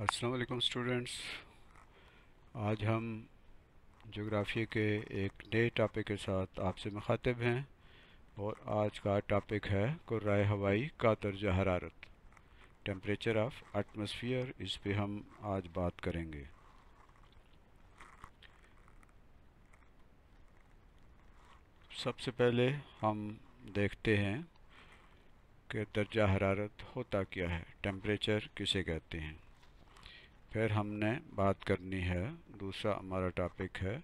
असलकम स्टूडेंट्स आज हम जोग्राफ़ी के एक नए टॉपिक के साथ आपसे मुखातिब हैं और आज का टॉपिक है कुर्रा हवाई का दर्ज हरारत टेम्परेचर ऑफ एटमोसफियर इस पर हम आज बात करेंगे सबसे पहले हम देखते हैं कि दर्जा हरारत होता क्या है टेम्परेचर किसे कहते हैं फिर हमने बात करनी है दूसरा हमारा टॉपिक है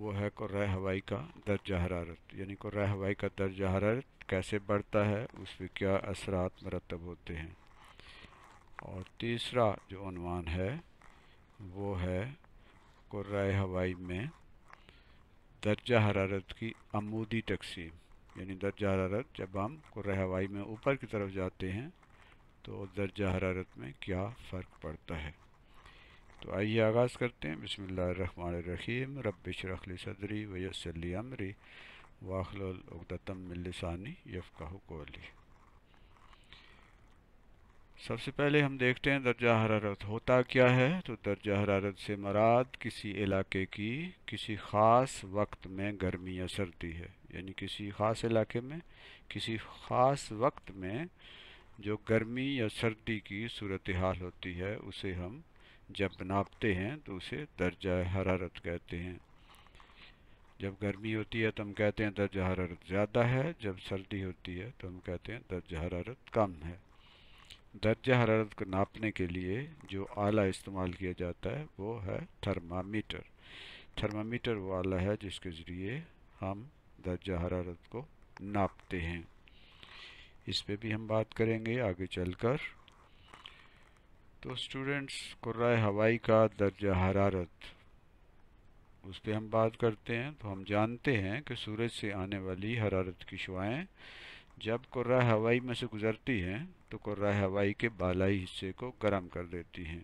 वो है कुर हवाई का दर्ज हरारत यानी कुर हवाई का दर्ज हरारत कैसे बढ़ता है उस पर क्या असरात मरतब होते हैं और तीसरा जो अनवान है वो है कुर हवाई में दर्जा हरारत की आमूदी तकसीम यानी दर्जा हरारत जब हम कुर हवाई में ऊपर की तरफ जाते हैं तो दर्जा हरारत में क्या फ़र्क पड़ता है तो आइए आगाज़ करते हैं बसमीम रबली सदरी वसली अमरी वाखलतमिलसानी यफ़ाहली सबसे पहले हम देखते हैं दर्जा हरारत होता क्या है तो दर्जा हरारत से मराद किसी इलाके की किसी ख़ास वक्त में गर्मी या सर्दी है यानी किसी ख़ास इलाके में किसी ख़ास वक्त में जो गर्मी या सर्दी की सूरत हाल होती है उसे हम जब नापते हैं तो उसे दर्जा हरारत कहते हैं जब गर्मी होती है तो हम कहते हैं दर्जा हरारत ज़्यादा है जब सर्दी होती है तो हम कहते हैं दर्जा हरारत कम है दर्जा हरारत को नापने के लिए जो आला इस्तेमाल किया जाता है वो है थर्मामीटर थर्मामीटर वो आला है जिसके ज़रिए हम दर्जा हरारत को नापते हैं इस पर भी हम बात करेंगे आगे चलकर तो स्टूडेंट्स कुर्राए हवाई का दर्जा हरारत उस पर हम बात करते हैं तो हम जानते हैं कि सूरज से आने वाली हरारत की शुआएँ जब कुर्रा हवाई में से गुज़रती हैं तो कुर्रा हवाई के बालाई हिस्से को गर्म कर देती हैं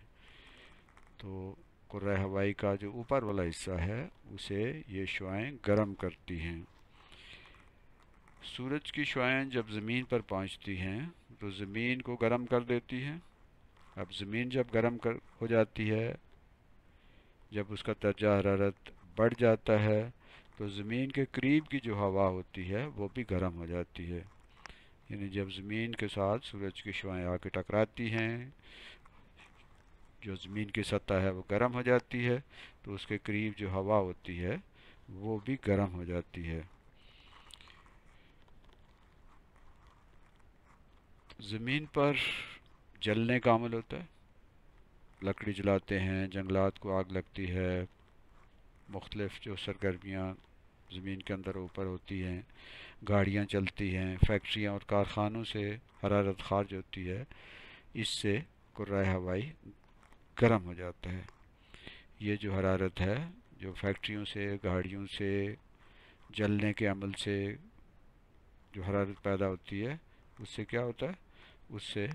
तो कुर्रा हवाई का जो ऊपर वाला हिस्सा है उसे ये शुआएँ गर्म करती हैं सूरज की शुआएँ जब ज़मीन पर पहुंचती हैं तो ज़मीन को गर्म कर देती हैं अब ज़मीन जब गर्म कर हो जाती है जब उसका दर्जा हरारत बढ़ जाता है तो ज़मीन के करीब की जो हवा होती है वो भी गर्म हो जाती है यानी जब ज़मीन के साथ सूरज की शुआएँ आके टकराती हैं जो ज़मीन की सतह है वो गर्म हो जाती है तो उसके करीब जो हवा होती है वो भी गर्म हो जाती है ज़मीन पर जलने का अमल होता है लकड़ी जलाते हैं जंगलात को आग लगती है मुख्तलिफ जो सरगर्मियाँ ज़मीन के अंदर ऊपर होती हैं गाड़ियाँ चलती हैं फैक्ट्रियाँ और कारखानों से हरारत ख़ारज होती है इससे कुर्रा हवाई गर्म हो जाता है ये जो हरारत है जो फैक्ट्रियों से गाड़ियों से जलने के अमल से जो हरारत पैदा होती है उससे क्या होता है उससे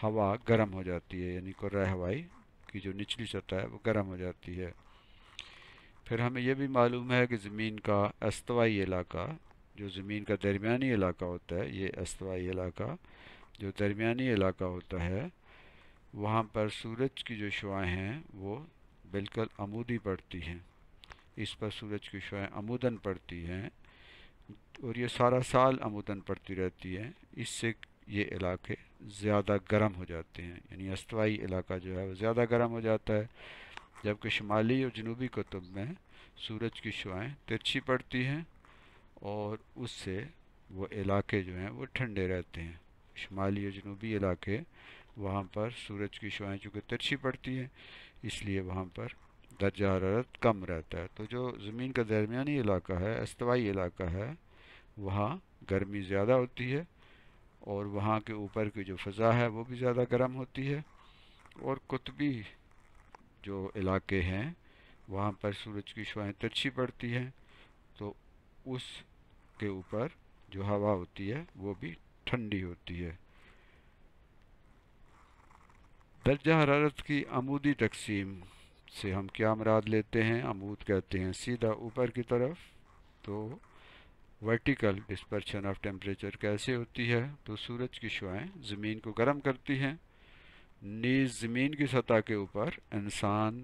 हवा गर्म हो जाती है यानी कुर्रा हवाई की जो निचली सतह है वो गर्म हो जाती है फिर हमें यह भी मालूम है कि ज़मीन का अस्तवाई इलाका जो ज़मीन का दरमियानी इलाका होता है ये अस्तवाई इलाका जो दरमियानी इलाका होता है वहाँ पर सूरज की जो शुआएँ हैं वो बिल्कुल अमूदी पड़ती हैं इस पर सूरज की शुआएँ अमूदन पड़ती हैं और ये सारा साल अमूदन पड़ती रहती हैं इससे ये इलाके ज़्यादा गर्म हो जाते हैं यानी अस्तवाई इलाका जो है वो ज़्यादा गर्म हो जाता है जबकि शुमाली और जनूबी कुतुब में सूरज की शुआएँ तिरछी पड़ती हैं और उससे वो इलाके जो हैं वो ठंडे रहते हैं शुमाली और जनूबी इलाके वहाँ पर सूरज की शुआएँ चूँकि तिरछी पड़ती हैं इसलिए वहाँ पर दर्जा हरारत कम रहता है तो जो ज़मीन का दरमिया इलाका है अस्तवाई इलाका है वहाँ गर्मी ज़्यादा होती है और वहाँ के ऊपर की जो फ़ज़ा है वो भी ज़्यादा गर्म होती है और कुतबी जो इलाके हैं वहाँ पर सूरज की शुआएँ तिरछी पड़ती हैं तो उस के ऊपर जो हवा होती है वो भी ठंडी होती है दर्जा हरारत की आमूदी तकसीम से हम क्या मराद लेते हैं आमूद कहते हैं सीधा ऊपर की तरफ तो वर्टिकल डिस्पर्शन ऑफ टेम्परेचर कैसे होती है तो सूरज की शुआएँ ज़मीन को गर्म करती हैं नीज ज़मीन की सतह के ऊपर इंसान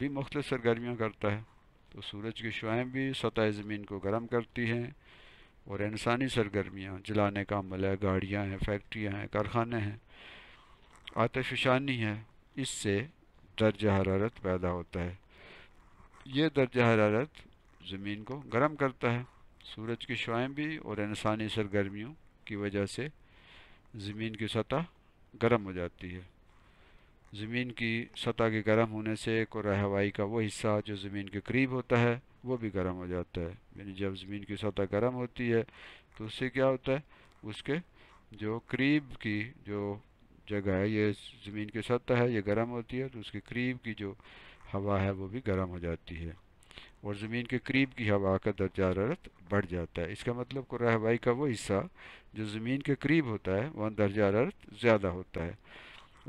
भी मुख्त सरगर्मियाँ करता है तो सूरज की शुआएँ भी सतह ज़मीन को गर्म करती हैं और इंसानी सरगर्मियाँ जलाने का अमल है गाड़ियाँ हैं फैक्ट्रियाँ हैं कारखाने हैं आतशानी है इससे दर्ज हरारत पैदा होता है ये दर्ज हरारत ज़मीन को गर्म करता है सूरज की शुआएँ भी और इंसानी सरगर्मियों की वजह से ज़मीन की सतह गर्म हो जाती है ज़मीन की सतह के गर्म होने से कुर हवाई का वो हिस्सा जो ज़मीन के करीब होता है वो भी गर्म हो जाता है यानी जब ज़मीन की सतह गर्म होती है तो उससे क्या होता है उसके जो करीब की जो जगह है ये ज़मीन की सतह है ये गर्म होती है तो उसके करीब की जो हवा है वो भी गर्म हो जाती है और ज़मीन के करीब की हवा का दर्जा हरारत बढ़ जाता है इसका मतलब कुर्रा हवाई का वो हिस्सा जो ज़मीन के करीब होता है वहाँ दर्जा हरारत ज़्यादा होता है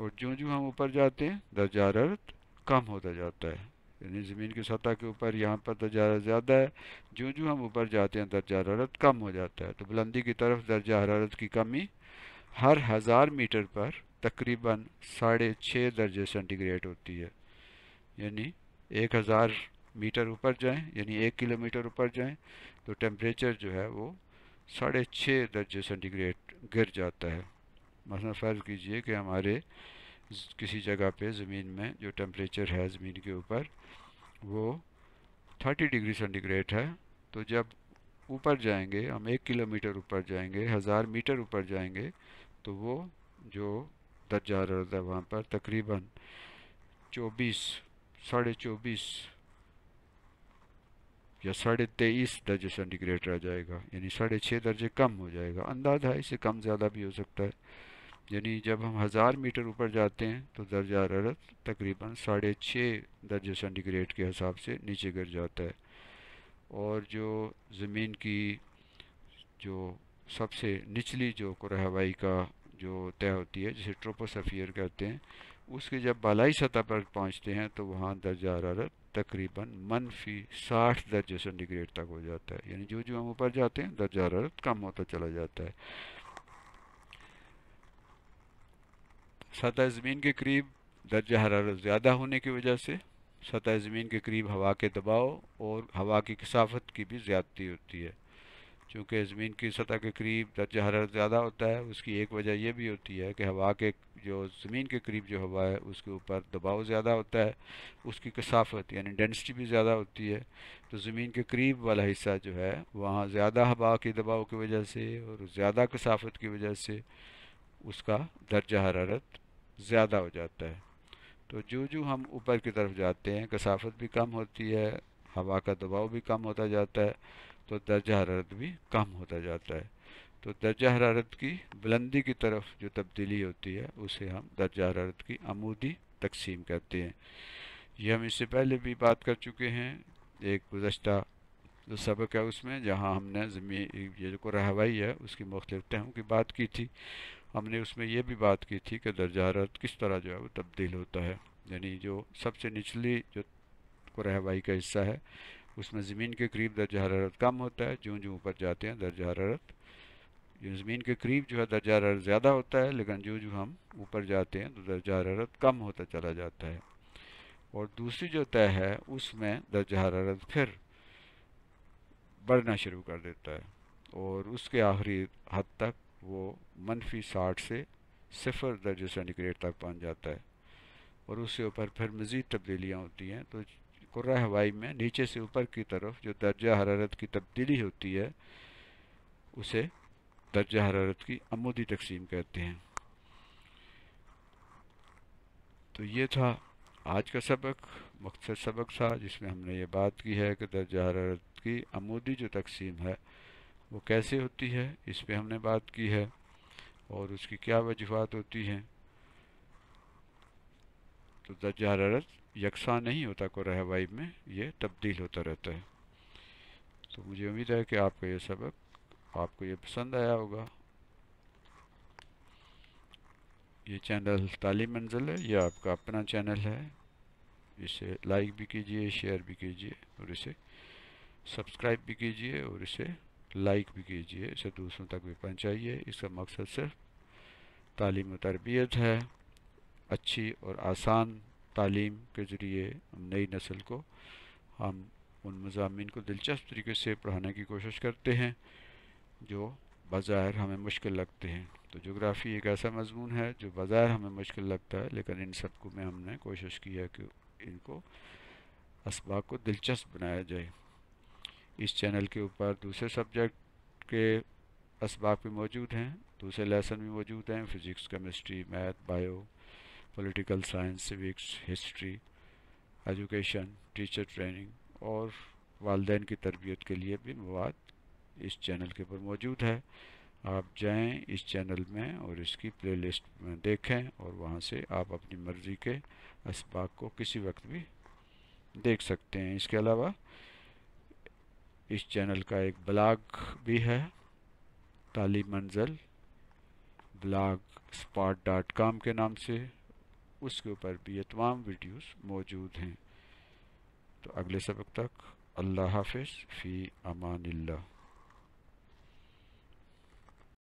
और जो जो हम ऊपर जाते हैं दर्जा हरारत कम होता जाता है यानी ज़मीन की सतह के ऊपर यहाँ पर दर्जा हरारत ज़्यादा है जो जो हम ऊपर जाते हैं दर्जा हरारत कम हो जाता है तो बुलंदी की तरफ दर्जा हरारत की कमी हर हज़ार मीटर पर तकरीबन साढ़े छः दर्जे सेंटीग्रेड होती है यानी एक हज़ार मीटर ऊपर जाएं यानी एक किलोमीटर ऊपर जाएं तो टेम्परेचर जो है वो साढ़े छः दर्जे सेंटीग्रेड गिर जाता है मसला फ़र्ज़ कीजिए कि हमारे किसी जगह पे ज़मीन में जो टेम्परेचर है ज़मीन के ऊपर वो थर्टी डिग्री सेंटीग्रेड है तो जब ऊपर जाएंगे हम एक किलोमीटर ऊपर जाएंगे हज़ार मीटर ऊपर जाएंगे तो वो जो दर्जा रहता है वहाँ पर तकरीबन चौबीस साढ़े चौबीस या साढ़े तेईस दर्जे सेंटीग्रेड रह जाएगा यानी साढ़े छः दर्जे कम हो जाएगा अंदाजा इससे कम ज़्यादा भी हो सकता है यानी जब हम हज़ार मीटर ऊपर जाते हैं तो दर्जा हरारत तकरीबन साढ़े छः दर्जे सेंटीग्रेड के हिसाब से नीचे गिर जाता है और जो ज़मीन की जो सबसे निचली जो कुर हवाई का जो तय होती है जिसे ट्रोपोसफियर कहते हैं उसके जब बालाई सतह पर पहुँचते हैं तो वहाँ दर्जा हरारत तकरीबन मनफी साठ दर्जे सेंटीग्रेड तक हो जाता है यानी जो जो हम ऊपर जाते हैं दर्जा हरारत कम होता चला जाता है सतह ज़मीन के करीब दर्जा हरारत ज़्यादा होने की वजह से सतह ज़मीन के करीब हवा के दबाव और हवा की कसाफत की भी ज़्यादती होती है चूँकि ज़मीन की सतह के करीब दर्ज हरारत ज़्यादा होता है उसकी एक वजह यह भी होती है कि हवा के जो ज़मीन के करीब जो हवा है उसके ऊपर दबाव ज़्यादा होता है उसकी कसाफत यानी डेंसिटी भी ज़्यादा होती है तो ज़मीन के करीब वाला हिस्सा जो है वहाँ ज़्यादा हवा के दबाव की वजह से और ज़्यादा कसाफत की वजह से उसका दर्ज हरारत ज़्यादा हो जाता है तो जो जो हम ऊपर की तरफ जाते हैं कसाफत भी कम होती है हवा का दबाव भी कम होता जाता है तो दर्जा हरारत भी कम होता जाता है तो दर्जा हरारत की बुलंदी की तरफ जो तब्दीली होती है उसे हम दर्जा हरारत की आमूदी तकसीम कहते हैं ये हम इससे पहले भी बात कर चुके हैं एक गुज्त जो सबक है उसमें जहाँ हमने ज़मीन ये जो रहवाई है उसकी मुख्तलिफ टहम की बात की थी हमने उसमें यह भी बात की थी कि दर्जा हरारत किस तरह जो है वो तब्दील होता है यानी जो सबसे निचली जो रहवाई का हिस्सा है उसमें ज़मीन के करीब दर्ज हरारत कम होता है जो जो ऊपर जाते हैं दर्ज हरारत ज़मीन के करीब जो है दर्जा हरारत ज़्यादा होता है लेकिन जो जो हम ऊपर जाते हैं तो दर्जा हरारत कम होता चला जाता है और दूसरी जो तय है उसमें दर्जा हरारत फिर बढ़ना शुरू कर देता है और उसके आखिरी हद तक वो मनफी साठ से सिफर दर्ज सेंटीग्रेड तक पहुँच जाता है और उसके ऊपर फिर मज़ीद तब्दीलियाँ होती हैं तो कुर्रा हवाई में नीचे से ऊपर की तरफ जो दर्जा हरारत की तब्दीली होती है उसे दर्जा हरारत की अमूदी तकसीम कहते हैं तो ये था आज का सबक मकसद सबक था जिसमें हमने ये बात की है कि दर्जा हरारत की अमूदी जो तकसीम है वो कैसे होती है इस पर हमने बात की है और उसकी क्या वजूहत होती हैं तो दर्जा हरारत यकसा नहीं होता को हवाई में ये तब्दील होता रहता है तो मुझे उम्मीद है कि आपको ये सबक आपको ये पसंद आया होगा ये चैनल ताली मंजिल है यह आपका अपना चैनल है इसे लाइक भी कीजिए शेयर भी कीजिए और इसे सब्सक्राइब भी कीजिए और इसे लाइक भी कीजिए इसे दूसरों तक भी पहुंचाइए इसका मकसद सिर्फ तालीम तरबियत है अच्छी और आसान तालीम के ज़रिए नई नस्ल को हम उन मजामी को दिलचस्प तरीके से पढ़ाने की कोशिश करते हैं जो बाज़ाहिर हमें मुश्किल लगते हैं तो जोग्राफ़ी एक ऐसा मजमून है जो बाज़ाहिर हमें मुश्किल लगता है लेकिन इन सब को में हमने कोशिश की है कि इनको इसबाक को दिलचस्प बनाया जाए इस चैनल के ऊपर दूसरे सब्जेक्ट के इसबाक भी मौजूद हैं दूसरे लेसन भी मौजूद हैं physics chemistry math bio political science civics history education teacher training और वालदे की तरबियत के लिए भी मवाद इस चैनल के ऊपर मौजूद है आप जाएं इस चैनल में और इसकी प्लेलिस्ट में देखें और वहाँ से आप अपनी मर्ज़ी के इसबाक को किसी वक्त भी देख सकते हैं इसके अलावा इस चैनल का एक ब्लॉग भी है ताली मंजिल ब्लाग स्पाट डॉट कॉम के नाम से उसके ऊपर भी ये तमाम वीडियोस मौजूद हैं तो अगले सबक तक अल्लाह हाफिज़ फ़ी अमान